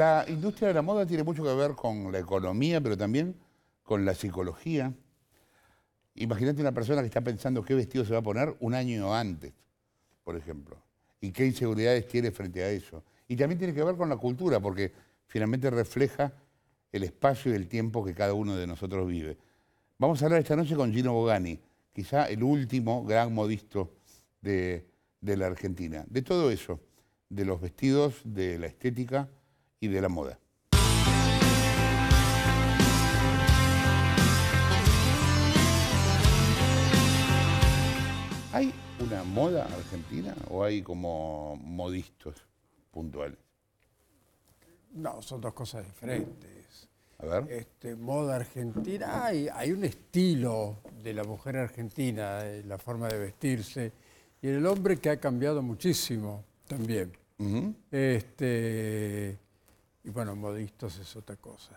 la industria de la moda tiene mucho que ver con la economía, pero también con la psicología. Imagínate una persona que está pensando qué vestido se va a poner un año antes, por ejemplo, y qué inseguridades tiene frente a eso. Y también tiene que ver con la cultura, porque finalmente refleja el espacio y el tiempo que cada uno de nosotros vive. Vamos a hablar esta noche con Gino Bogani, quizá el último gran modisto de, de la Argentina. De todo eso, de los vestidos, de la estética, y de la moda. ¿Hay una moda argentina o hay como modistos puntuales? No, son dos cosas diferentes. A ver. Este, moda argentina, hay, un estilo de la mujer argentina, la forma de vestirse, y el hombre que ha cambiado muchísimo también. este, y bueno, modistos es otra cosa.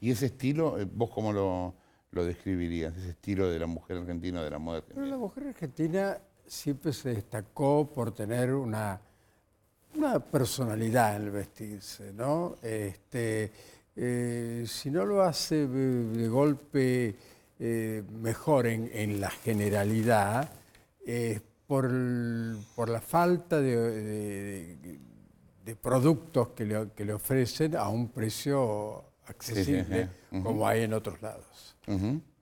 ¿Y ese estilo, eh, vos cómo lo, describirías? Ese estilo de la mujer argentina, de la moda argentina. la mujer argentina siempre se destacó por tener una, una personalidad en el vestirse, ¿no? Este, eh, si no lo hace de golpe eh, mejor en, la generalidad, es por, la falta de de productos que le, ofrecen a un precio accesible, eh, como hay en otros lados.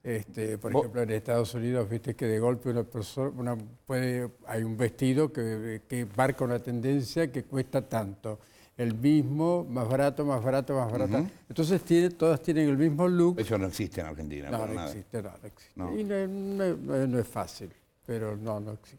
este, por ejemplo, en Estados Unidos, viste que de golpe una persona, una puede, hay un vestido que, que marca una tendencia que cuesta tanto el mismo, más barato, más barato, más barato. Entonces tiene, todas tienen el mismo look. Eso no existe en Argentina. No, no, Existe, no, existe, no, no, es fácil, pero no, no existe.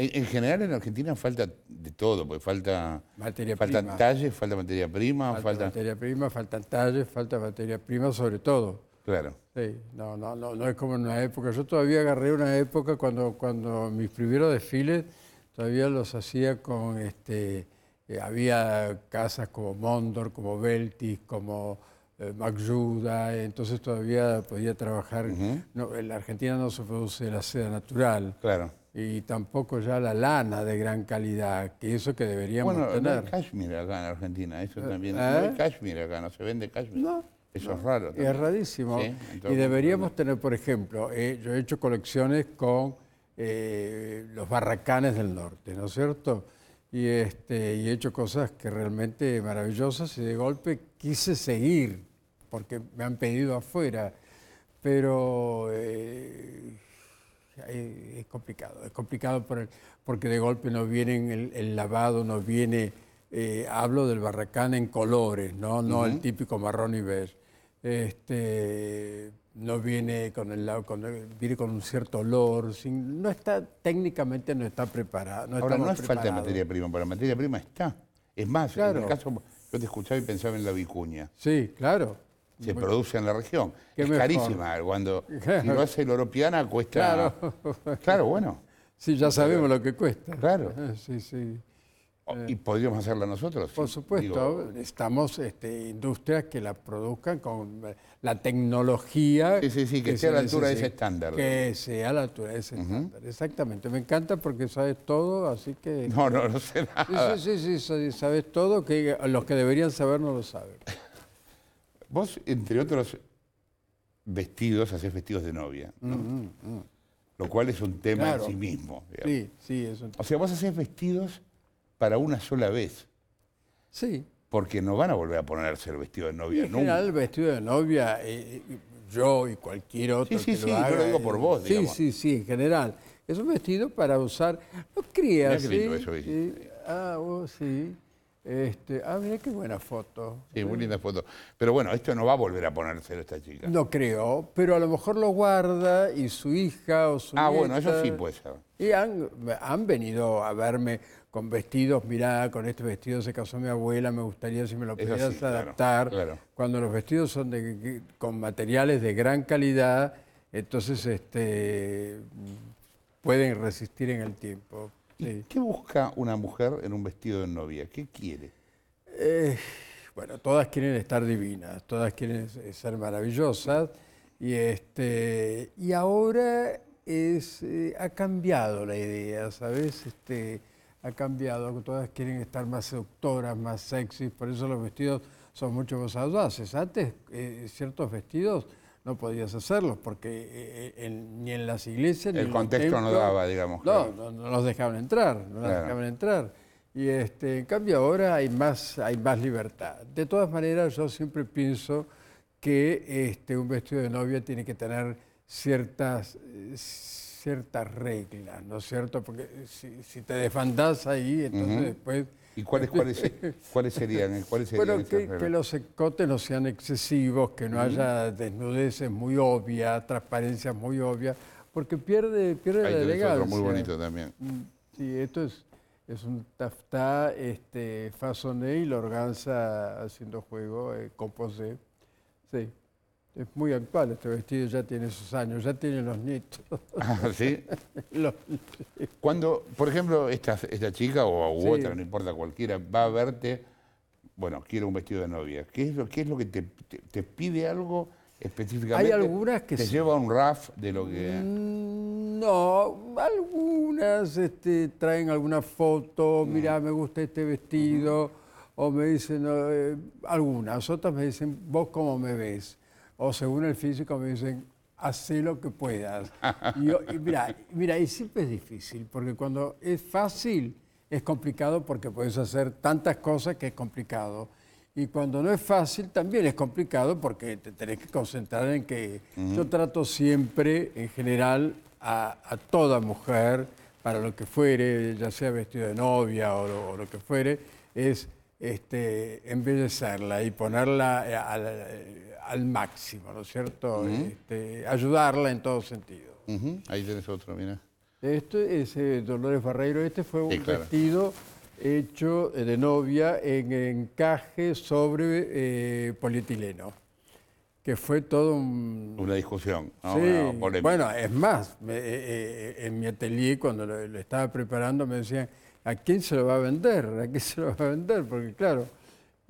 En, general en Argentina falta de todo, porque falta materia faltan talles, falta materia prima, falta, materia prima, faltan talles, falta materia prima sobre todo. Claro. Sí, no, no, no, es como en una época. Yo todavía agarré una época cuando, cuando mis primeros desfiles todavía los hacía con este eh, había casas como Mondor, como Beltis, como eh, entonces todavía podía trabajar. en la Argentina no se produce la seda natural. Claro y tampoco ya la lana de gran calidad, que eso que deberíamos tener. Bueno, no hay cashmere acá en Argentina, eso eh, también. No ¿eh? hay acá, no se vende cashmere. No, eso es raro. También. Es rarísimo. y deberíamos tener, por ejemplo, eh, yo he hecho colecciones con los barracanes del norte, ¿no es cierto? Y, este, y he hecho cosas que realmente maravillosas y de golpe quise seguir, porque me han pedido afuera, pero es complicado, es complicado porque de golpe nos viene el, lavado, nos viene, eh, hablo del barracán en colores, no, no el típico marrón y verde, Este, no viene con el, con viene con un cierto olor, no está técnicamente no está preparado. No Ahora no es falta de materia prima, la materia prima está. Es más, yo te escuchaba y pensaba en la vicuña. Sí, claro se produce en la región. Es carísima. Cuando lo hace el Oropiana cuesta. Claro. bueno. Sí, ya sabemos lo que cuesta. Claro. Sí, sí. Eh, y podríamos hacerla nosotros. Por supuesto, estamos este, industrias que la produzcan con eh, la tecnología. Sí, sí, sí, que, sea a la altura de ese estándar. Que sea a la altura de ese estándar, exactamente. Me encanta porque sabes todo, así que. No, no, no sé nada. Sí, sí, sí, sabes todo, que los que deberían saber no lo saben. Vos, entre otros vestidos, haces vestidos de novia, mm, mm, mm. Lo cual es un tema en sí mismo. Sí, sí, es un... tema. O sea, vos haces vestidos para una sola vez. Sí. Porque no van a volver a ponerse el vestido de novia nunca. En general, el vestido de novia, eh, eh, yo y cualquier otro. Sí, sí, sí, lo digo por eh, vos, Sí, digamos. sí, sí, en general. Es un vestido para usar. No crías, ¿sí? Ah, vos sí. Este, ah, mira qué buena foto. Sí, muy linda foto. Pero bueno, esto no va a volver a ponérselo esta chica. No creo, pero a lo mejor lo guarda y su hija o su Ah, bueno, eso sí puede ser. Y han, venido a verme con vestidos, mirá, con este vestido se casó mi abuela, me gustaría si me lo pudieras adaptar. Claro, Cuando los vestidos son de, con materiales de gran calidad, entonces este, pueden resistir en el tiempo. ¿Qué busca una mujer en un vestido de novia? ¿Qué quiere? Eh, bueno, todas quieren estar divinas, todas quieren eh, ser maravillosas. Y, este, y ahora eh, ha cambiado la idea, ¿sabes? Este, ha cambiado, todas quieren estar más seductoras, más sexys, por eso los vestidos son mucho más audaces. Antes, ciertos vestidos no podías hacerlos, porque eh, en, ni en las iglesias... El contexto no daba, digamos. No, no, nos dejaban entrar, no dejaban entrar. Y este, en cambio ahora hay más, hay más libertad. De todas maneras, yo siempre pienso que este, un vestido de novia tiene que tener ciertas, ciertas reglas, ¿no es cierto? Porque eh, si, te desfandás ahí, entonces después ¿Y cuáles, cuáles, cuáles serían? Eh, ¿Cuáles serían bueno, que, los escotes no sean excesivos, que no haya desnudeces muy obvias, transparencias muy obvia, porque pierde, pierde Ahí la elegancia. muy bonito también. Mm, sí, esto es, es un taftá este, fasoné y la organza haciendo juego, eh, composé. Sí es muy actual este vestido, ya tiene esos años, ya tiene los nietos. Ah, sí? Cuando, por ejemplo, esta, esta chica o otra, no importa cualquiera, va a verte, bueno, quiero un vestido de novia. ¿Qué es lo, es lo que te, pide algo específicamente? Hay algunas que... ¿Te lleva un raf de lo que...? Mm, no, algunas este, traen alguna foto, mm. mira, me gusta este vestido, o me dicen, eh", algunas, otras me dicen, vos cómo me ves o según el físico me dicen, haz lo que puedas. Y, mira, mira, y siempre es difícil, porque cuando es fácil es complicado porque puedes hacer tantas cosas que es complicado. Y cuando no es fácil también es complicado porque te tenés que concentrar en que yo trato siempre, en general, a, toda mujer, para lo que fuere, ya sea vestido de novia o lo, que fuere, es este, embellecerla y ponerla eh, a, al máximo, ¿no es cierto? este, ayudarla en todo sentido. Ahí tienes otro, mira. Este es eh, Dolores Barreiro, este fue un partido vestido hecho eh, de novia en encaje sobre eh, polietileno, que fue todo un... Una discusión, ¿no? sí. bueno, es más, en mi atelier cuando lo, estaba preparando me decían, ¿a quién se lo va a vender? ¿A quién se lo va a vender? Porque claro,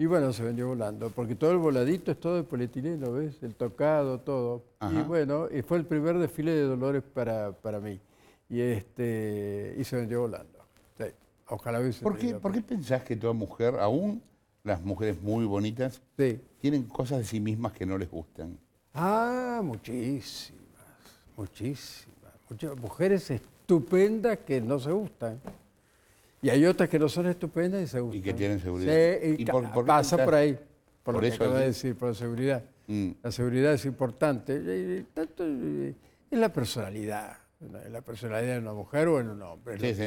y bueno, se vendió volando, porque todo el voladito es todo de polietileno, ¿ves? El tocado, todo. Y bueno, y fue el primer desfile de Dolores para, mí. Y, este, y se vendió volando. Ojalá ¿Por qué, pensás que toda mujer, aún las mujeres muy bonitas, tienen cosas de sí mismas que no les gustan? Ah, muchísimas, muchísimas. Muchas mujeres estupendas que no se gustan. Y hay otras que no son estupendas y se gustan. Y que tienen seguridad. pasa por ahí, por, eso que decir, por la seguridad. Mm. La seguridad es importante. es la personalidad. la personalidad de una mujer o en un hombre. Sí,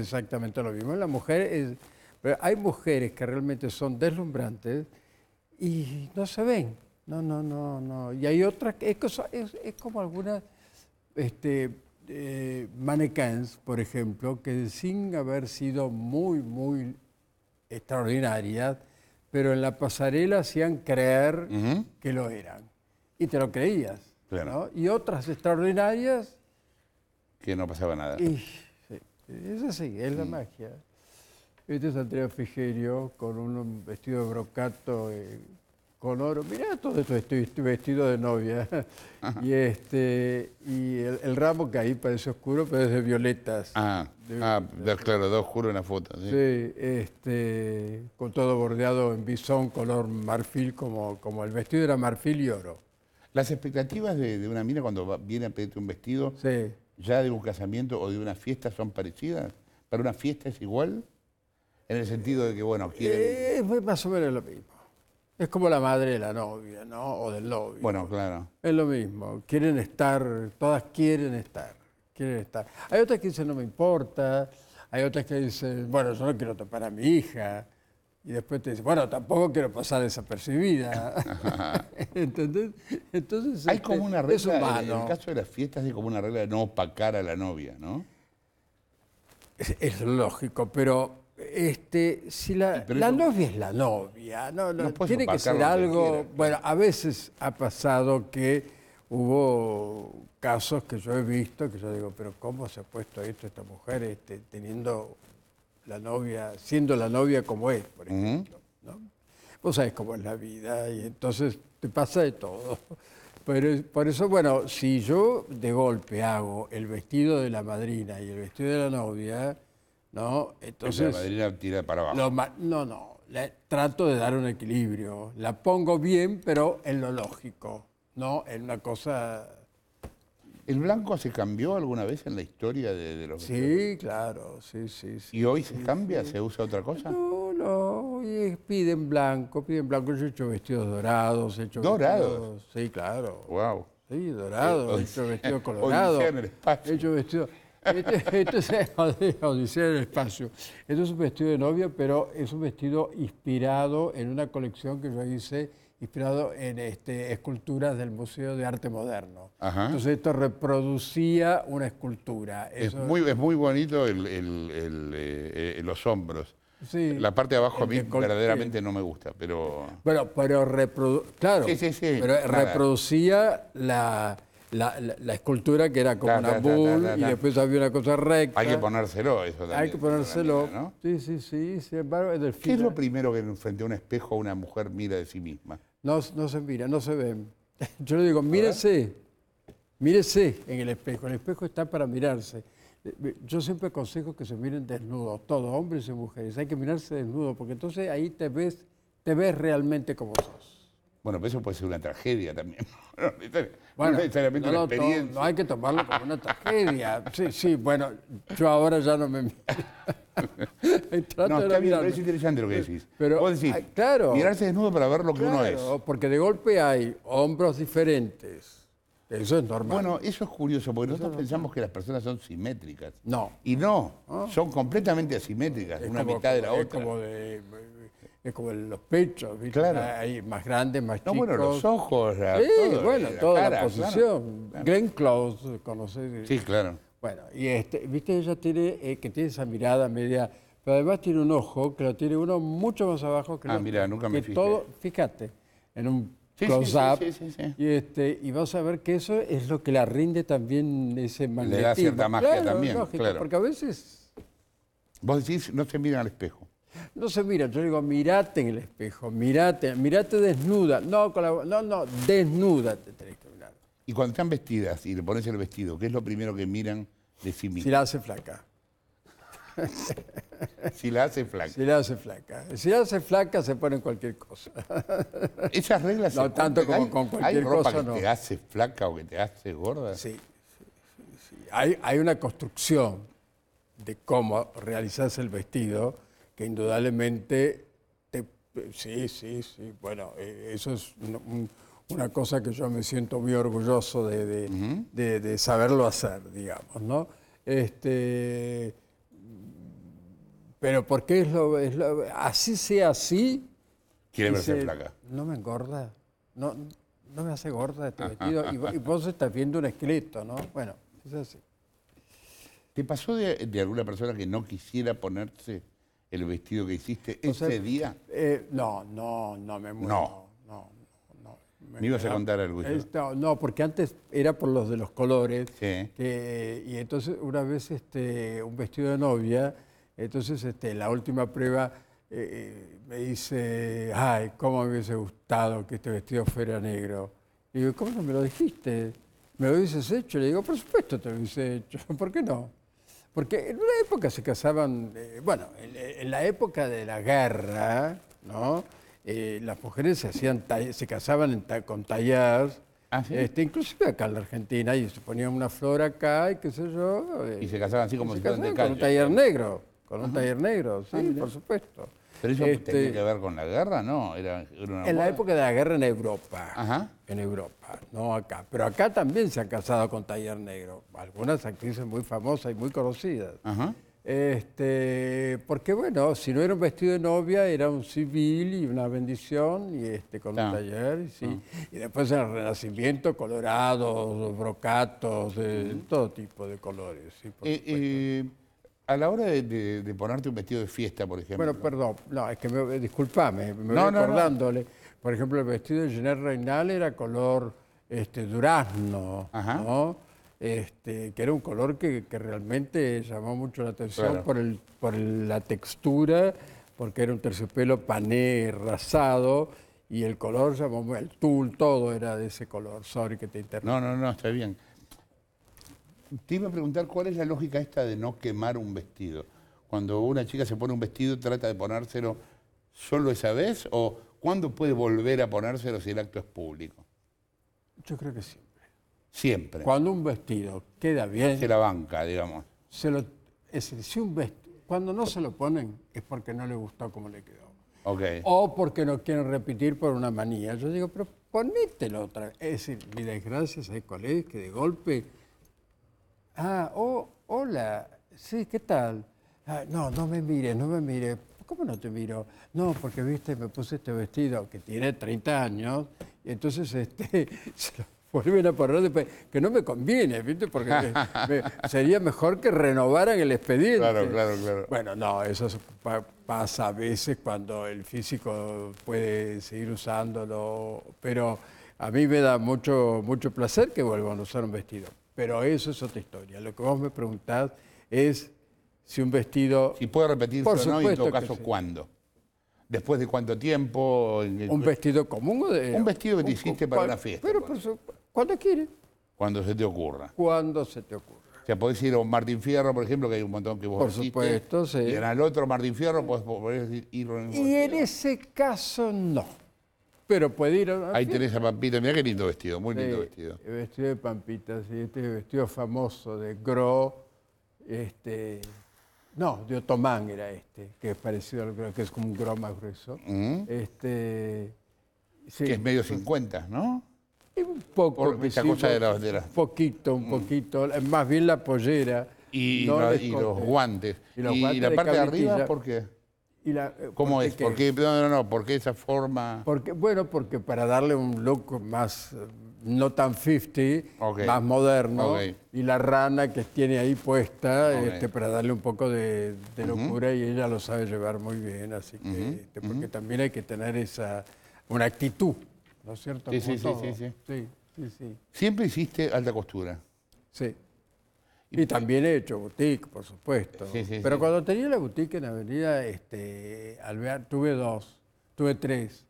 exactamente lo mismo. La mujer es, pero hay mujeres que realmente son deslumbrantes y no se ven. No, no, no, no. Y hay otras que es, es, como algunas este, eh, mannequins, por ejemplo, que sin haber sido muy, muy extraordinarias, pero en la pasarela hacían creer que lo eran. Y te lo creías. ¿no? Y otras extraordinarias... Que no pasaba nada. sí, es así, es la mm. magia. Este es Andrea Figerio con un vestido de brocato eh, con oro. Mira todo esto, estoy, vestido de novia. Y este y el, ramo que ahí parece oscuro, pero es de violetas. Ah, claro, de ah, oscuro en la foto. Sí, este, con todo bordeado en bisón, color marfil, como, como el vestido era marfil y oro. Las expectativas de, una mina cuando viene a pedirte un vestido, sí. ya de un casamiento o de una fiesta, son parecidas. ¿Para una fiesta es igual? En el sentido de que, bueno, quiere. Eh, más o menos lo mismo. Es como la madre de la novia, ¿no? O del novio. Bueno, claro. Es lo mismo. Quieren estar, todas quieren estar. Quieren estar. Hay otras que dicen, no me importa. Hay otras que dicen, bueno, yo no quiero tapar a mi hija. Y después te dicen, bueno, tampoco quiero pasar desapercibida. ¿Entendés? Entonces. Hay como este, una regla. En el caso de las fiestas, hay como una regla de no opacar a la novia, ¿no? es lógico, pero este, si la, novia es la novia, no, tiene que ser algo. Bueno, a veces ha pasado que hubo casos que yo he visto que yo digo, pero ¿cómo se ha puesto esto esta mujer este, teniendo la novia, siendo la novia como es, por ejemplo? Vos sabés cómo es la vida y entonces te pasa de todo. Pero, por eso, bueno, si yo de golpe hago el vestido de la madrina y el vestido de la novia, ¿no? Entonces, la tira para abajo. no, no, trato de dar un equilibrio. La pongo bien, pero en lo lógico, no en una cosa... ¿El blanco se cambió alguna vez en la historia de, de los... Sí, claro, sí, sí, ¿Y hoy se cambia? ¿Se usa otra cosa? No, no, hoy piden blanco, piden blanco. Yo he hecho vestidos dorados, he hecho... ¿Dorados? sí, claro. Wow. Sí, dorados, eh, he hecho vestidos colorados. he hecho vestidos... Este, este, es Espacio. Este es un vestido de novia, pero es un vestido inspirado en una colección que yo hice, inspirado en este, esculturas del Museo de Arte Moderno. Entonces esto reproducía una escultura. es, muy, es muy bonito eh, los hombros. la parte de abajo a mí verdaderamente no me gusta, pero... Bueno, pero, claro, pero reproducía la, la, escultura que era como una bull y después había una cosa recta. Hay que ponérselo eso también. Hay que ponérselo. Sí, sí, sí. Sin embargo, es ¿Qué es lo primero que frente a un espejo una mujer mira de sí misma? No, no se mira, no se ve. Yo le digo, mírese, mírese en el espejo. El espejo está para mirarse. Yo siempre aconsejo que se miren desnudos, todos, hombres y mujeres. Hay que mirarse desnudo porque entonces ahí te ves, te ves realmente como sos. Bueno, pero eso puede ser una tragedia también. bueno, No hay que tomarlo como una tragedia. Sí, sí, bueno, yo ahora ya no me... no, está bien, pero es interesante lo que decís. Pero, claro, mirarse desnudo para ver lo que uno es. porque de golpe hay hombros diferentes. Eso es normal. Bueno, eso es curioso, porque nosotros pensamos que las personas son simétricas. No. Y no, son completamente asimétricas, una mitad de la es otra. Como de, es como los pechos, ¿viste? Claro. Hay ah, más grandes, más chicos. No, bueno, los ojos, la, sí, bueno, toda la posición. Claro. Glenn Close, conocer. Sí, claro. Bueno, y este, viste, ella tiene, eh, que tiene esa mirada media, pero además tiene un ojo, que lo tiene uno mucho más abajo que Ah, mira, nunca me fijé. todo, fíjate, en un close-up. Sí, sí, y, este, y vas a ver que eso es lo que la rinde también ese magnetismo. Le da cierta magia también, claro. Porque a veces... Vos decís, no se mira al espejo. No se mira, yo digo, mirate en el espejo, mirate, mirate desnuda. No, con la, no, no, desnuda te tenés que mirar. Y cuando están vestidas y le pones el vestido, ¿qué es lo primero que miran de sí Si la hace flaca. si la hace flaca. Si la hace flaca. Si la hace flaca, se ponen cualquier cosa. Esas reglas No tanto como con cualquier ¿Hay ropa que te hace flaca o que te hace gorda? Sí. sí, Hay, hay una construcción de cómo realizarse el vestido que indudablemente, te, sí, sí, sí, bueno, eh, eso es una, cosa que yo me siento muy orgulloso de, saberlo hacer, digamos, ¿no? Este, pero porque es lo, así sea así. Quiere flaca. No me engorda, no, no me hace gorda este vestido. y, vos estás viendo un esqueleto, ¿no? Bueno, es así. ¿Te pasó de, de, alguna persona que no quisiera ponerse el vestido que hiciste ese día? Eh, no, no, no me muero. No. No, no, me, ibas a contar algo. no, porque antes era por los de los colores. y entonces una vez este, un vestido de novia, entonces este, la última prueba eh, eh, me dice, ay, cómo me hubiese gustado que este vestido fuera negro. Y digo, ¿cómo no me lo dijiste? ¿Me lo hubieses hecho? Le digo, por supuesto te lo hubiese hecho, ¿por qué no? Porque en una época se casaban, eh, bueno, en, la época de la guerra, ¿no? Eh, las mujeres se, hacían se casaban con tallas, ah, este, inclusive acá en la Argentina, y se ponían una flor acá y qué sé yo. Eh, y se casaban así como si fueran de Con un taller negro, con un taller negro, sí, ah, por supuesto. Pues, tenía este, que ver con la guerra? No, En la época de la guerra en Europa. En Europa, no acá. Pero acá también se han casado con Taller Negro. Algunas actrices muy famosas y muy conocidas. Este, porque bueno, si no era un vestido de novia, era un civil y una bendición, y este, con el un taller, sí. Y después en el Renacimiento, colorados, brocatos, todo tipo de colores. Sí, por eh, a la hora de, ponerte un vestido de fiesta, por ejemplo. Bueno, perdón, no, es que me, eh, disculpame, me voy Por ejemplo, el vestido de Jenner Reinal era color este, durazno, ¿no? Este, que era un color que, realmente llamó mucho la atención por, el, por la textura, porque era un terciopelo pané rasado y el color llamó, el tul, todo era de ese color. Sorry que te interrumpa. No, no, no, está bien te iba a preguntar cuál es la lógica esta de no quemar un vestido. Cuando una chica se pone un vestido, trata de ponérselo solo esa vez o cuándo puede volver a ponérselo si el acto es público. Yo creo que siempre. Siempre. Cuando un vestido queda bien. Se la banca, digamos. Se lo, es si un vestido, cuando no se lo ponen es porque no le gustó cómo le quedó. Okay. O porque no quieren repetir por una manía. Yo digo, pero ponételo otra vez. Es decir, mi desgracia, es cuál es? Que de golpe Ah, oh, hola, sí, ¿qué tal? Ah, no, no me mire, no me mire. ¿Cómo no te miro? No, porque viste, me puse este vestido que tiene 30 años, y entonces este, se lo vuelven a poner después, que no me conviene, ¿viste? Porque sería mejor que renovaran el expediente. Claro, claro, claro. Bueno, no, eso pasa a veces cuando el físico puede seguir usándolo, pero a mí me da mucho, mucho placer que vuelvan a usar un vestido. Pero eso es otra historia. Lo que vos me preguntás es si un vestido... Si puede repetirse o no, y en todo caso, ¿cuándo? ¿Después de cuánto tiempo? Eh, ¿Un vestido común? O de, un vestido que te hiciste para una fiesta. Pero por cuando quieres. Cuando se te ocurra. Cuando se te ocurra. O sea, podés ir a un Martín Fierro, por ejemplo, que hay un montón que vos Por supuesto, sí. Y en el otro Martín Fierro podés, podés ir... Y en ese caso no. Pero puede ir Ahí tenés a Pampita, mira qué lindo vestido, muy lindo vestido. El vestido de Pampita, este vestido famoso de Gros, este, no, de Otomán era este, que es parecido al Gros, que es como un Gros más grueso. Mm. Este, que es medio 50, ¿no? un poco. esta cosa de las... Un poquito, un mm. poquito, más bien la pollera. Y, los guantes. Y, la parte de, de arriba, ¿por qué? Eh, ¿Cómo es? ¿Por qué? No, no, esa forma? Porque, bueno, porque para darle un look más, eh, no tan 50, más moderno, y la rana que tiene ahí puesta, este, para darle un poco de, locura, y ella lo sabe llevar muy bien, así que, este, porque también hay que tener esa, una actitud, ¿no es cierto? sí sí, sí, sí, sí, sí. Siempre hiciste alta costura. Sí. Y, también he hecho boutique, por supuesto. Pero cuando tenía la boutique en la avenida, este, Alvear, tuve dos, tuve tres.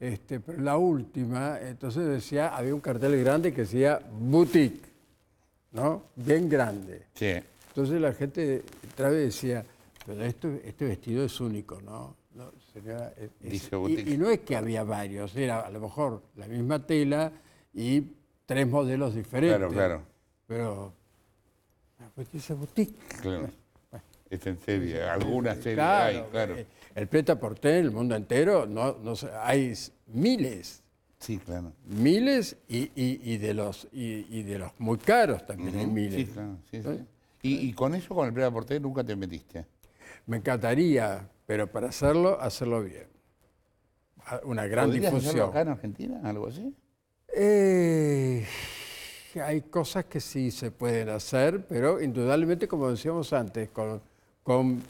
Este, pero la última, entonces decía, había un cartel grande que decía boutique, ¿no? Bien grande. Sí. Entonces la gente entraba y decía, pero este vestido es único, ¿no? Y, y, no es que había varios, era a lo mejor la misma tela y tres modelos diferentes. Claro, claro. Pero Ah, pues se boutique. Claro. Está en serie, algunas series claro, hay, eh, claro. El pleta porté en el mundo entero, no, no hay miles. Sí, claro. Miles y, y, de, los, y, y, de los muy caros también hay miles. Sí, claro. ¿Eh? ¿Y, ¿Y, con eso, con el pleta porté, nunca te metiste? Me encantaría, pero para hacerlo, hacerlo bien. Ah, una gran difusión. acá en Argentina, algo así? Eh hay cosas que sí se pueden hacer, pero indudablemente, como decíamos antes, con, con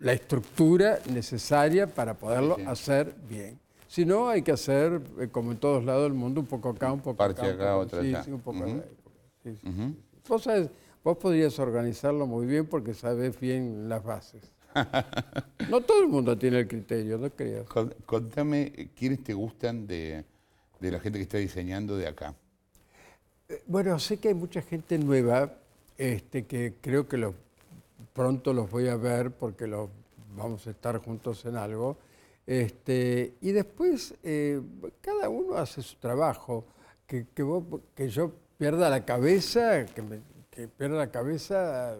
la estructura necesaria para poderlo hacer bien. Si no, hay que hacer, eh, como en todos lados del mundo, un poco acá, un poco Parte acá. sí, sí, un poco vos, podrías organizarlo muy bien porque sabes bien las bases. no todo el mundo tiene el criterio, no creas. Contame eh, quiénes te gustan de, de la gente que está diseñando de acá. Bueno, sé que hay mucha gente nueva este, que creo que pronto los voy a ver porque vamos a estar juntos en algo. Este, y después eh, cada uno hace su trabajo. Que, yo pierda la cabeza, que, pierda la cabeza,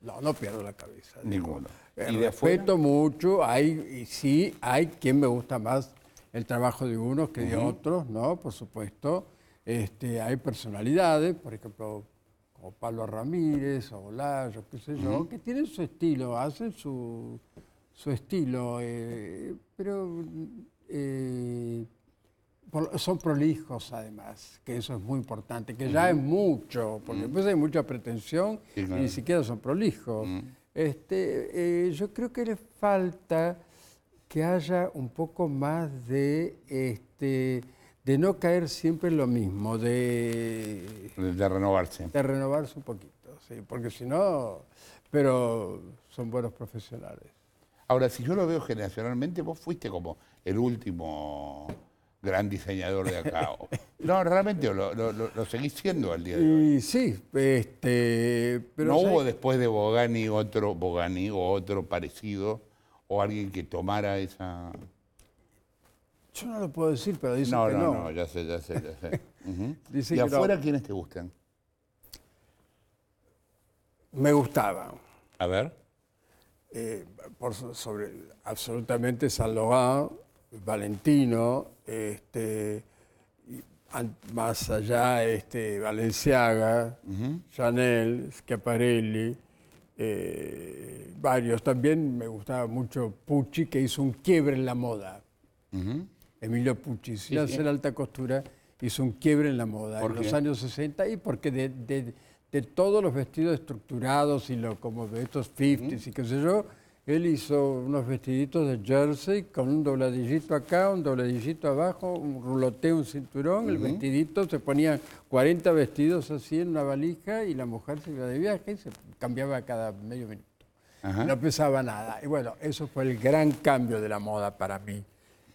no, no pierdo la cabeza. Ninguno. Eh, ¿Y respeto mucho, hay, y sí, hay quien me gusta más el trabajo de unos que de otros, ¿no? Por supuesto. Este, hay personalidades, por ejemplo, como Pablo Ramírez o Layo, qué sé yo, que tienen su estilo, hacen su, estilo, eh, pero eh, son prolijos además, que eso es muy importante, que ya es mucho, porque después hay mucha pretensión y ni siquiera son prolijos. Este, eh, yo creo que les falta que haya un poco más de... Este, de no caer siempre en lo mismo, de... De renovarse. De renovarse un poquito, sí, porque si no... Pero son buenos profesionales. Ahora, si yo lo veo generacionalmente, vos fuiste como el último gran diseñador de acá. no, realmente lo, lo, seguís siendo al día de hoy. sí, este... Pero ¿No hubo después de Bogani otro, Bogani o otro parecido o alguien que tomara esa... Yo no lo puedo decir, pero dice que no. No, no, ya sé, ya sé, ya sé. ¿Y afuera quiénes te gustan? Me gustaban. A ver. Eh, sobre, absolutamente San Valentino, este, más allá este, Valenciaga, Chanel, Schiaparelli, eh, varios. También me gustaba mucho Pucci, que hizo un quiebre en la moda. Emilio Pucci, sí, hacer alta costura hizo un quiebre en la moda en los años 60 y porque de, todos los vestidos estructurados y lo, como de estos 50s y qué sé yo, él hizo unos vestiditos de jersey con un dobladillito acá, un dobladillito abajo, un ruloteo, un cinturón, el vestidito, se ponía 40 vestidos así en una valija y la mujer se iba de viaje y se cambiaba cada medio minuto. No pesaba nada. Y bueno, eso fue el gran cambio de la moda para mí.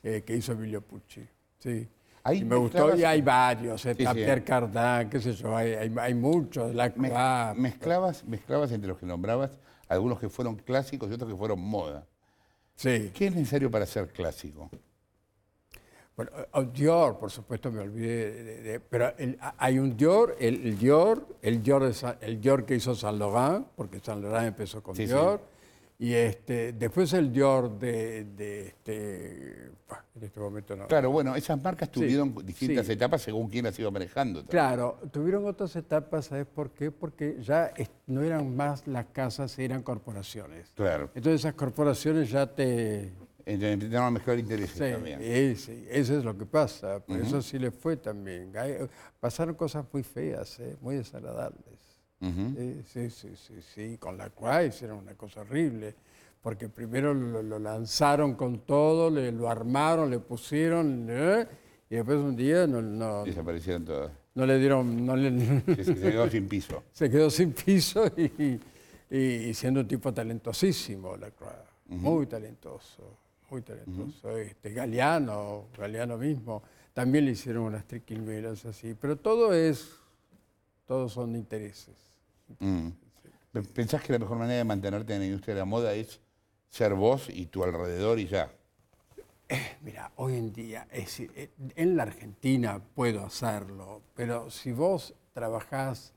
Eh, que hizo Pucci, Sí. Y me gustó y hay varios, eh, Cardán, qué sé yo, hay, muchos. La, mezclabas, mezclabas entre los que nombrabas algunos que fueron clásicos y otros que fueron moda. Sí. ¿Qué es necesario para ser clásico? Bueno, eh, oh, Dior, por supuesto, me olvidé. De, pero hay un Dior, el, Dior, el Dior, que hizo saint Laurent, porque saint Laurent empezó con Dior. Y este, después el Dior de, este, en este momento no. Claro, bueno, esas marcas tuvieron distintas etapas según quién las iba manejando. Claro, tuvieron otras etapas, ¿sabes por qué? Porque ya no eran más las casas, eran corporaciones. Claro. Entonces esas corporaciones ya te... Empezaron mejor interés. sí, también. eso es lo que pasa. Por eso sí le fue también. Pasaron cosas muy feas, ¿eh? muy desagradables. Eh, sí, sí, sí, sí, con la cual hicieron una cosa horrible, porque primero lo, lanzaron con todo, le, lo armaron, le pusieron, ¿eh? y después un día no... Desaparecieron todas. No le dieron... No se quedó sin piso. Se quedó sin piso y, y, siendo un tipo talentosísimo, la muy talentoso, muy talentoso. este, Galeano, Galeano mismo, también le hicieron unas triquilmeras así, pero todo es... Todos son intereses. Mm. ¿Pensás que la mejor manera de mantenerte en la industria de la moda es ser vos y tu alrededor y ya? Eh, mira, hoy en día, eh, eh, en la Argentina puedo hacerlo, pero si vos trabajás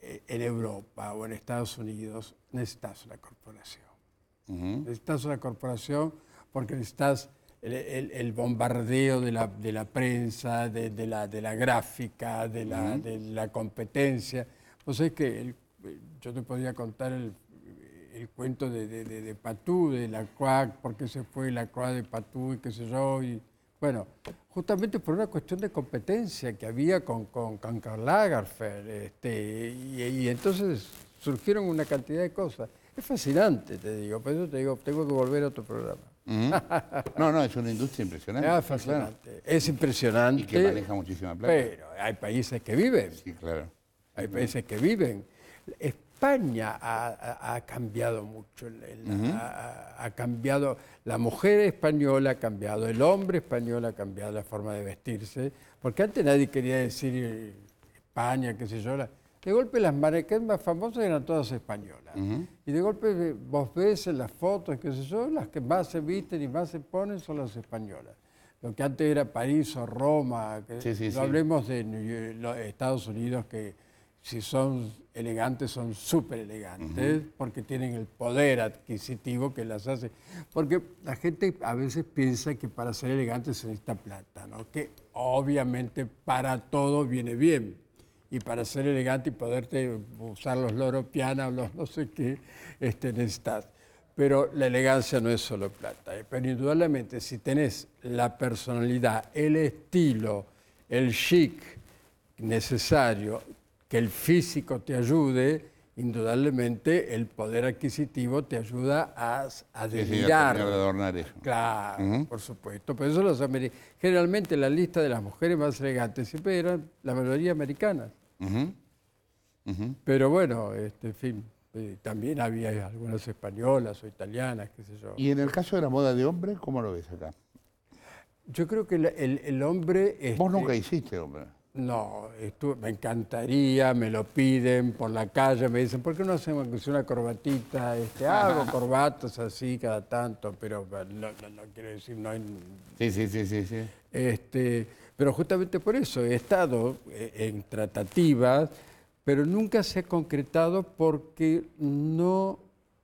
en Europa o en Estados Unidos, necesitas una corporación. Necesitas una corporación porque necesitas el, bombardeo de la, prensa, de, la, gráfica, de la competencia sea es que eh, yo te podía contar el, eh, cuento de, Patú, de la CUAC, porque se fue la CUAC de Patú y qué sé yo. Y, bueno, justamente por una cuestión de competencia que había con, con, con Este, y, entonces surgieron una cantidad de cosas. Es fascinante, te digo. Por eso te digo, tengo que volver a otro programa. Mm. no, no, es una industria impresionante. Ah, fascinante. Es impresionante. Y que maneja muchísima plata. Pero hay países que viven. Sí, claro hay países que viven. España ha, cambiado mucho, ha, cambiado, la mujer española ha cambiado, el hombre español ha cambiado la forma de vestirse, porque antes nadie quería decir eh, España, qué sé yo. de golpe las maracas más famosas eran todas españolas. Y de golpe vos ves en las fotos, qué sé yo, las que más se visten y más se ponen son las españolas. Lo que antes era París o Roma, que no hablemos de Estados Unidos que si son elegantes, son súper elegantes, porque tienen el poder adquisitivo que las hace. Porque la gente a veces piensa que para ser elegante se necesita plata, ¿no? Que obviamente para todo viene bien. Y para ser elegante y poderte usar los loros piana los no sé qué, este, necesitas. Pero la elegancia no es solo plata. ¿eh? Pero indudablemente, si tenés la personalidad, el estilo, el chic necesario que el físico te ayude, indudablemente el poder adquisitivo te ayuda a, desviar. adornar Claro, por supuesto. Pero eso los Generalmente la lista de las mujeres más elegantes siempre eran la mayoría americanas. Pero bueno, este, fin, eh, también había algunas españolas o italianas, qué sé yo. ¿Y en el caso de la moda de hombre, cómo lo ves acá? Yo creo que el, hombre... Vos nunca este, hiciste hombre. No, me encantaría, me lo piden por la calle, me dicen, ¿por qué no hacemos una corbatita? Este, hago corbatas así cada tanto, pero no, quiero decir, no hay... Sí, sí, sí, sí. sí. Este, pero justamente por eso he estado eh, en tratativas, pero nunca se ha concretado porque no,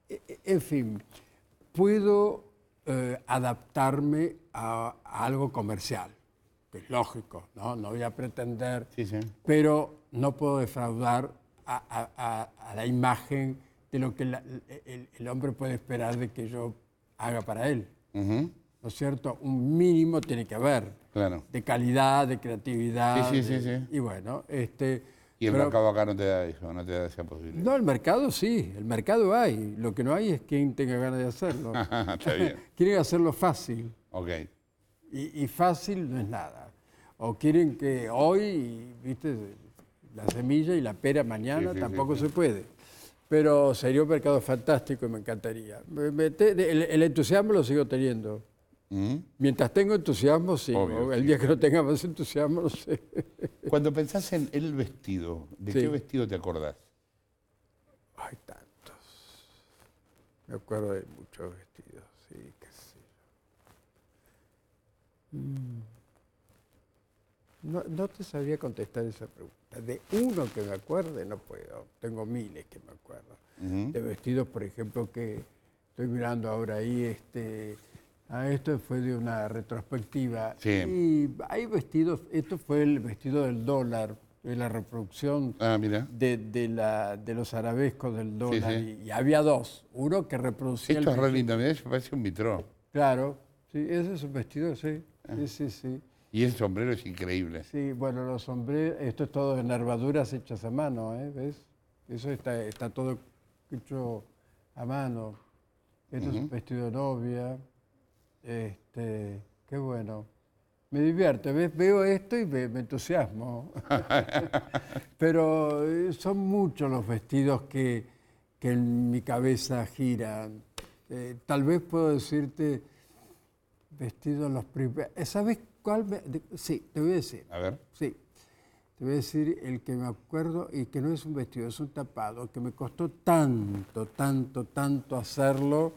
e, e, en fin, puedo eh, adaptarme a algo comercial es lógico, ¿no? No voy a pretender, pero no puedo defraudar a, la imagen de lo que el, hombre puede esperar de que yo haga para él. ¿No es cierto? Un mínimo tiene que haber. De calidad, de creatividad. Y bueno, este... Y el mercado acá no te da eso, no te da esa posibilidad. No, el mercado sí, el mercado hay. Lo que no hay es quien tenga ganas de hacerlo. Está bien. Quieren hacerlo fácil. Ok. Y, fácil no es nada. O quieren que hoy, viste, la semilla y la pera mañana, tampoco se puede. Pero sería un mercado fantástico y me encantaría. el, entusiasmo lo sigo teniendo. ¿Mm? Mientras tengo entusiasmo, sí. el día que no tenga más entusiasmo, no sé. Cuando pensás en el vestido, ¿de qué vestido te acordás? Hay tantos. Me acuerdo de muchos vestidos. Mm. No, no, te sabía contestar esa pregunta. De uno que me acuerde, no puedo. Tengo miles que me acuerdo. De vestidos, por ejemplo, que estoy mirando ahora ahí, este, esto fue de una retrospectiva. Y hay vestidos, esto fue el vestido del dólar, de la reproducción ah, de, la, de, los arabescos del dólar. Y, había dos. Uno que reproducía. Esto el es parece un vitró. Claro, sí, ese es un vestido, sí. Ah. Sí, sí, Y el sombrero es increíble. Sí, bueno, los sombreros, esto es todo en armaduras hechas a mano, ¿eh? ¿ves? Eso está, está todo hecho a mano. Esto es un vestido de novia. Este, qué bueno. Me divierto ¿ves? Veo esto y me, entusiasmo. Pero eh, son muchos los vestidos que, en mi cabeza giran. Eh, tal vez puedo decirte vestido los primeros. ¿Sabes cuál? Sí, te voy a decir. A ver. Sí. Te voy a decir el que me acuerdo y que no es un vestido, es un tapado, que me costó tanto, tanto, tanto hacerlo,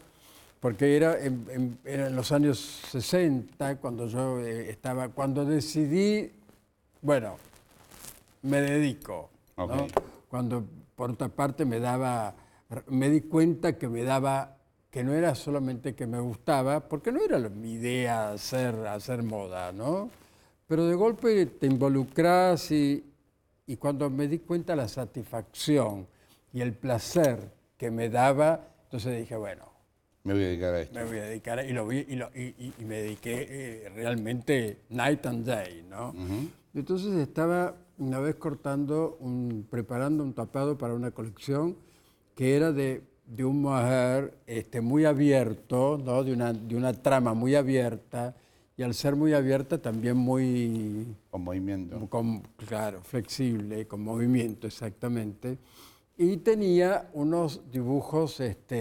porque era en, los años 60 cuando yo eh, estaba, cuando decidí, bueno, me dedico. Cuando por otra parte me daba, me di cuenta que me daba que no era solamente que me gustaba, porque no era mi idea hacer, hacer moda, ¿no? Pero de golpe te involucras y, y cuando me di cuenta la satisfacción y el placer que me daba, entonces dije, bueno. Me voy a dedicar a esto. Me voy a dedicar y, y, me dediqué eh, realmente night and day, ¿no? Entonces estaba una vez cortando, un, preparando un tapado para una colección que era de de un mujer este, muy abierto, de, una, de una trama muy abierta, y al ser muy abierta también muy... Con movimiento. Con, claro, flexible, con movimiento, exactamente. Y tenía unos dibujos, este,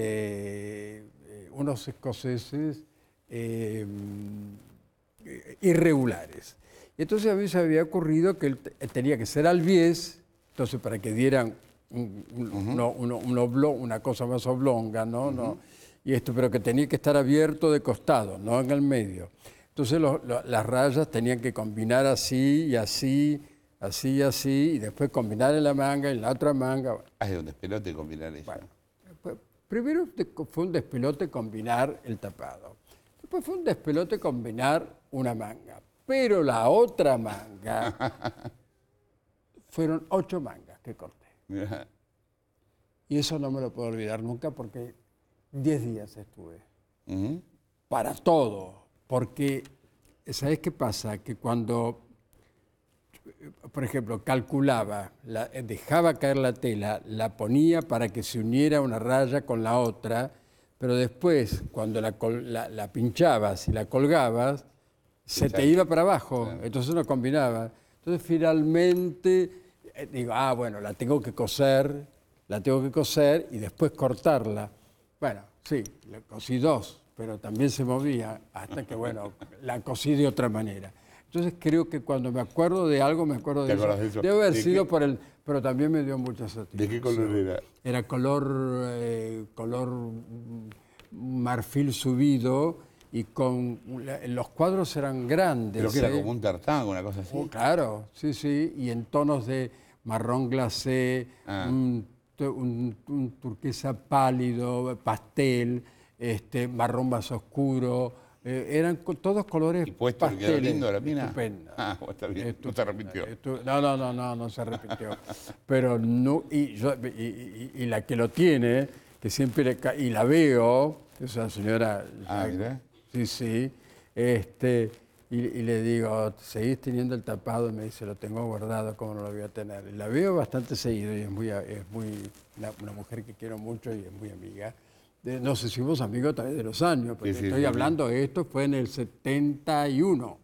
eh, unos escoceses em, irregulares. Y entonces a mí se había ocurrido que tenía que ser al 10, entonces para que dieran un, una cosa más oblonga, ¿no? ¿no? Y esto, pero que tenía que estar abierto de costado, no en el medio. Entonces las rayas tenían que combinar así y así, así y así, y después combinar en la manga, y en la otra manga. Ah, es un despelote combinar eso. Pues, primero fue un despelote combinar el tapado. Después fue un despelote combinar una manga. Pero la otra manga fueron ocho mangas que cortó. Y eso no me lo puedo olvidar nunca porque 10 días estuve. Para todo. Porque, ¿sabes qué pasa? Que cuando, por ejemplo, calculaba, dejaba caer la tela, la ponía para que se uniera una raya con la otra, pero después, cuando la, la, pinchabas y la colgabas, se te iba para abajo, entonces no combinaba. Entonces, finalmente eh, digo, ah, bueno, la tengo que coser, la tengo que coser y después cortarla. Bueno, sí, la cosí dos, pero también se movía hasta que, bueno, la cosí de otra manera. Entonces creo que cuando me acuerdo de algo, me acuerdo de, eso. Debe haber sido por el... Pero también me dio mucha satisfacción. ¿De qué color era? Era color, eh, color mm, marfil subido y con los cuadros eran grandes. creo que era como un tartán, una cosa así. Oh, claro, sí, sí, y en tonos de marrón glacé, ah. un, turquesa pálido, pastel, este, marrón más oscuro. Eh, eran todos colores ¿Y puesto pasteles. lindo la mina? Estupendo. Ah, está bien. no arrepintió. no, no, no, no, no se arrepintió. Pero no, y, yo, y, y, y la que lo tiene, que siempre, y la veo, esa señora... Ah, sí, sí. Este, y, le digo, ¿seguís teniendo el tapado? Y me dice, lo tengo guardado, ¿cómo no lo voy a tener? la veo bastante seguido y es muy, es muy una, mujer que quiero mucho y es muy amiga. De, si hicimos amigos también de los años, porque estoy hablando de esto, fue en el 71.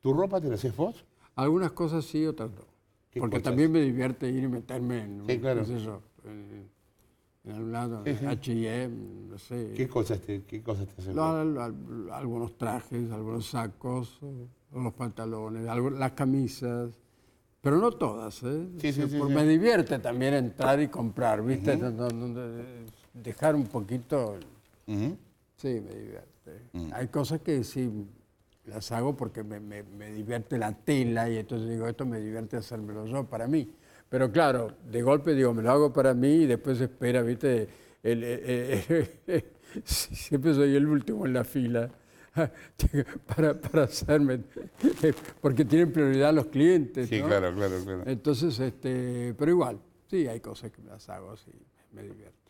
¿Tu ropa te la haces vos? Algunas cosas sí, otras no. Porque también me divierte ir y meterme en, claro. en en algún lado, H&M, no sé. ¿Qué cosas te, qué hacen? algunos trajes, algunos sacos, los pantalones, las camisas, pero no todas, ¿eh? Me divierte también entrar y comprar, ¿viste? Dejar un poquito... Sí, me divierte. Mm. Hay cosas que sí las hago porque me, me divierte la tela y entonces digo, esto me divierte hacérmelo yo para mí. Pero claro, de golpe digo, me lo hago para mí y después espera, ¿viste? Eh, eh, siempre soy el último en la fila para, hacerme, porque tienen prioridad los clientes. Sí, claro, claro, claro. Entonces, este, pero igual, sí, hay cosas que me las hago así, me divierto.